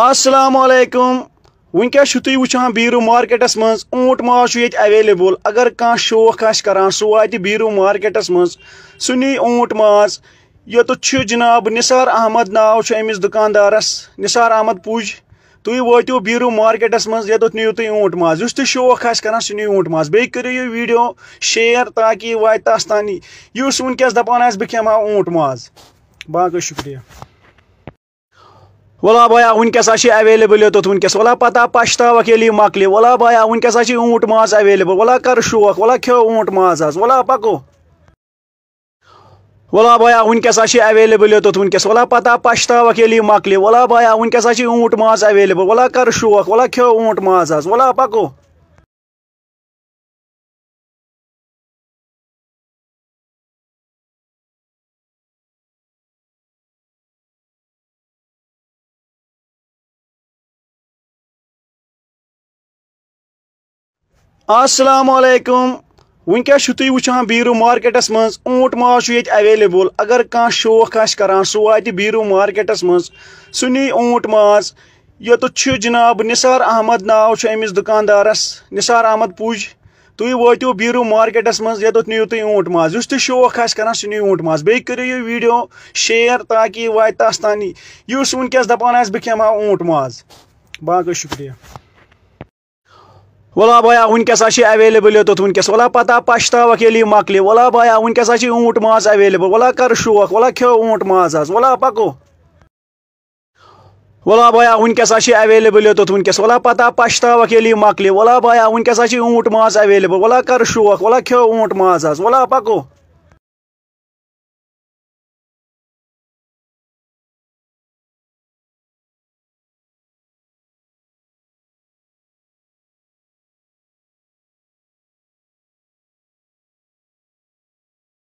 السلام علیکم ونکیس چھو تھی وچان بیرو مارکیٹس من اونٹ ماس اویلیبل اگر کان شوق آس کر سو وات بیرو مارکیٹس من سو نی اونٹ ماس یوت چھ جناب نثار احمد ناو چھ امس دکاندارس نثار احمد پوج تھی واتو بیرو مارکیٹس من یوت نیو تھی اونٹ ماز اس تھی شوق آس کر سو نی اونٹ ماس بیس کرو یہ ویڈیو شیر تاکہ یہ وات تس تانی اس ونکیس دپان بہ کھما اونٹ ماز باقی شکریہ ولا بایا وٕنکیٚس ہا چھِ ایویلیبٕل یوٚتتھ وٕنکیٚس ولا پتہ پشتاوکھ ییٚلہِ یہِ مۄکلہِ ولا بایا وٕنکیٚس ہا چھِ اوٗنٛٹ ماز ایویلیبٕل ولا کر شوق ولا کھیٚو اوٗنٛٹ ماز حظ ولا پکو ولا بایا وٕنکیٚس ہا چھِ ایویلیبٕل یوٚتتھ وٕنکیٚس ولا پتہ پشتاوکھ ییٚلہِ یہِ مۄکلہِ ولا بایا وٕنکیٚس ہا چھِ اوٗنٛٹ ماز ایویلیبٕل ولا کر شوق ولا کھیٚو اوٗنٛٹ ماز حظ ولا پکو السلام علیکم ونکس چھو تھی وچان بیرو مارکیٹس مز اونٹ ماز ایویلیبل اگر کان شوق آران سہ وات بیرو مارکیٹس مز سنی اونٹ ماز یوت جناب نثار احمد ناو امس دکاندارس نثار احمد پوج تھی واتو بیرو مارکیٹس مز یوت نیو تھی اونٹ ماز اس شوق آران سنی اونٹ ماز بی کرو یہ ویڈیو شیئر تاکہ یہ وات تس تانی اس ونکس دپان آپ بہ کھا اونٹ ماز باقی شکریہ ولا بایا ؤنکیٚس ہا چھِ ایٚولیبٕل یوٚتتھ ؤنکیٚس ولا پتہ پشتاوکھ ییٚلہِ یہِ مۄکلہِ ولا بایا ؤنکیٚس ہا چھِ اوٗنٛٹ ماز ایٚولیبٕل ولا کر شوق ولا کھیٚو اوٗنٛٹ ماز حظ ولا پکو ولا بایا ؤنکیٚس ہا چھِ ایٚولیبٕل یوٚتتھ ؤنکیٚس ولا پتہ پشتاوکھ ییٚلہِ یہِ مۄکلہِ ولا بایا ؤنکیٚس ہا چھِ اوٗنٛٹ ماز ایٚولیبٕل ولا کر شوق ولا کھیٚو اوٗنٛٹ ماز حظ ولا پکو